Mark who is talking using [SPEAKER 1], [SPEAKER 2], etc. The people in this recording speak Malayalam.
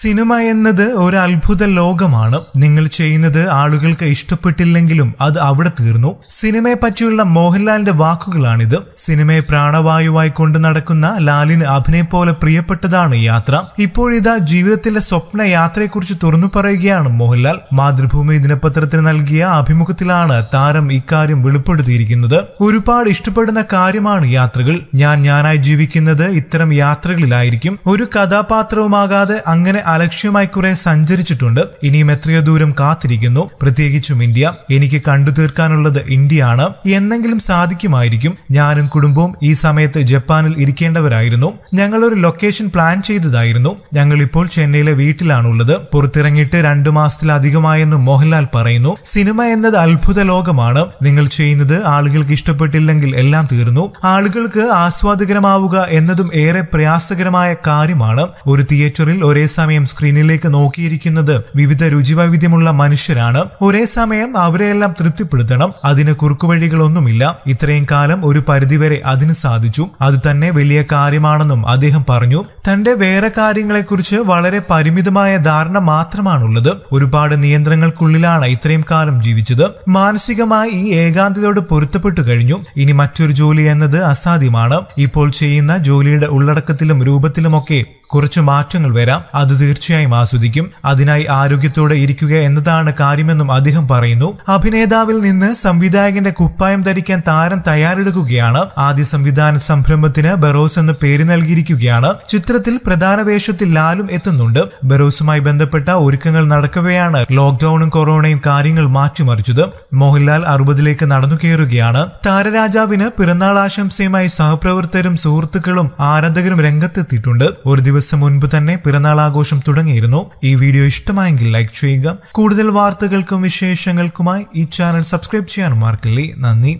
[SPEAKER 1] സിനിമ എന്നത് ഒരു അത്ഭുത ലോകമാണ് നിങ്ങൾ ചെയ്യുന്നത് ആളുകൾക്ക് ഇഷ്ടപ്പെട്ടില്ലെങ്കിലും അത് അവിടെ തീർന്നു സിനിമയെ പറ്റിയുള്ള മോഹൻലാലിന്റെ വാക്കുകളാണിത് സിനിമയെ പ്രാണവായുവായി കൊണ്ട് നടക്കുന്ന ലാലിന് അഭിനയ പോലെ പ്രിയപ്പെട്ടതാണ് യാത്ര ഇപ്പോഴിതാ ജീവിതത്തിലെ സ്വപ്ന യാത്രയെക്കുറിച്ച് തുറന്നു പറയുകയാണ് മോഹൻലാൽ മാതൃഭൂമി ദിനപത്രത്തിന് നൽകിയ അഭിമുഖത്തിലാണ് താരം ഇക്കാര്യം വെളിപ്പെടുത്തിയിരിക്കുന്നത് ഒരുപാട് ഇഷ്ടപ്പെടുന്ന കാര്യമാണ് യാത്രകൾ ഞാൻ ഞാനായി ജീവിക്കുന്നത് ഇത്തരം യാത്രകളിലായിരിക്കും ഒരു കഥാപാത്രവുമാകാതെ അങ്ങനെ അലക്ഷ്യമായി കുറെ സഞ്ചരിച്ചിട്ടുണ്ട് ഇനിയും എത്രയോ ദൂരം കാത്തിരിക്കുന്നു പ്രത്യേകിച്ചും ഇന്ത്യ എനിക്ക് കണ്ടു തീർക്കാനുള്ളത് ഇന്ത്യയാണ് എന്നെങ്കിലും സാധിക്കുമായിരിക്കും ഞാനും കുടുംബവും ഈ സമയത്ത് ജപ്പാനിൽ ഇരിക്കേണ്ടവരായിരുന്നു ഞങ്ങൾ ഒരു ലൊക്കേഷൻ പ്ലാൻ ചെയ്തതായിരുന്നു ഞങ്ങൾ ഇപ്പോൾ ചെന്നൈയിലെ വീട്ടിലാണുള്ളത് പുറത്തിറങ്ങിയിട്ട് രണ്ടു മാസത്തിലധികമായെന്ന് മോഹൻലാൽ പറയുന്നു സിനിമ എന്നത് അത്ഭുത ലോകമാണ് നിങ്ങൾ ചെയ്യുന്നത് ആളുകൾക്ക് ഇഷ്ടപ്പെട്ടില്ലെങ്കിൽ എല്ലാം തീർന്നു ആളുകൾക്ക് ആസ്വാദകരമാവുക എന്നതും ഏറെ പ്രയാസകരമായ കാര്യമാണ് ഒരു തിയേറ്ററിൽ ഒരേ സമയം സമയം സ്ക്രീനിലേക്ക് നോക്കിയിരിക്കുന്നത് വിവിധ രുചിവൈവിധ്യമുള്ള മനുഷ്യരാണ് ഒരേ സമയം അവരെയെല്ലാം തൃപ്തിപ്പെടുത്തണം അതിന് കുറുക്കുവഴികളൊന്നുമില്ല ഇത്രയും കാലം ഒരു പരിധിവരെ അതിന് സാധിച്ചു അത് തന്നെ വലിയ കാര്യമാണെന്നും അദ്ദേഹം പറഞ്ഞു തന്റെ വേറെ കാര്യങ്ങളെക്കുറിച്ച് വളരെ പരിമിതമായ ധാരണ മാത്രമാണുള്ളത് ഒരുപാട് നിയന്ത്രണങ്ങൾക്കുള്ളിലാണ് ഇത്രയും കാലം ജീവിച്ചത് മാനസികമായി ഈ ഏകാന്തതയോട് പൊരുത്തപ്പെട്ടു കഴിഞ്ഞു ഇനി മറ്റൊരു ജോലി എന്നത് അസാധ്യമാണ് ഇപ്പോൾ ചെയ്യുന്ന ജോലിയുടെ ഉള്ളടക്കത്തിലും രൂപത്തിലുമൊക്കെ കുറച്ച് മാറ്റങ്ങൾ വരാം അത് തീർച്ചയായും ആസ്വദിക്കും അതിനായി ആരോഗ്യത്തോടെ ഇരിക്കുക എന്നതാണ് കാര്യമെന്നും അദ്ദേഹം പറയുന്നു അഭിനേതാവിൽ നിന്ന് സംവിധായകന്റെ കുപ്പായം ധരിക്കാൻ താരം തയ്യാറെടുക്കുകയാണ് ആദ്യ സംവിധാന സംരംഭത്തിന് ബെറോസ് എന്ന് പേര് നൽകിയിരിക്കുകയാണ് ചിത്രത്തിൽ പ്രധാന വേഷത്തിൽ ലാലും എത്തുന്നുണ്ട് ബെറോസുമായി ബന്ധപ്പെട്ട ഒരുക്കങ്ങൾ നടക്കവെയാണ് ലോക്ഡൌണും കൊറോണയും കാര്യങ്ങൾ മാറ്റിമറിച്ചത് മോഹൻലാൽ അറുപതിലേക്ക് നടന്നു കയറുകയാണ് താരരാജാവിന് പിറന്നാൾ ആശംസയുമായി സഹപ്രവർത്തകരും സുഹൃത്തുക്കളും ആരാധകരും രംഗത്തെത്തിയിട്ടുണ്ട് ഒരു ദിവസം ദിവസം മുൻപ് തന്നെ പിറന്നാൾ ആഘോഷം തുടങ്ങിയിരുന്നു ഈ വീഡിയോ ഇഷ്ടമായെങ്കിൽ ലൈക്ക് ചെയ്യുക കൂടുതൽ വാർത്തകൾക്കും വിശേഷങ്ങൾക്കുമായി ഈ ചാനൽ സബ്സ്ക്രൈബ് ചെയ്യാൻ മാർക്കില്ലേ നന്ദി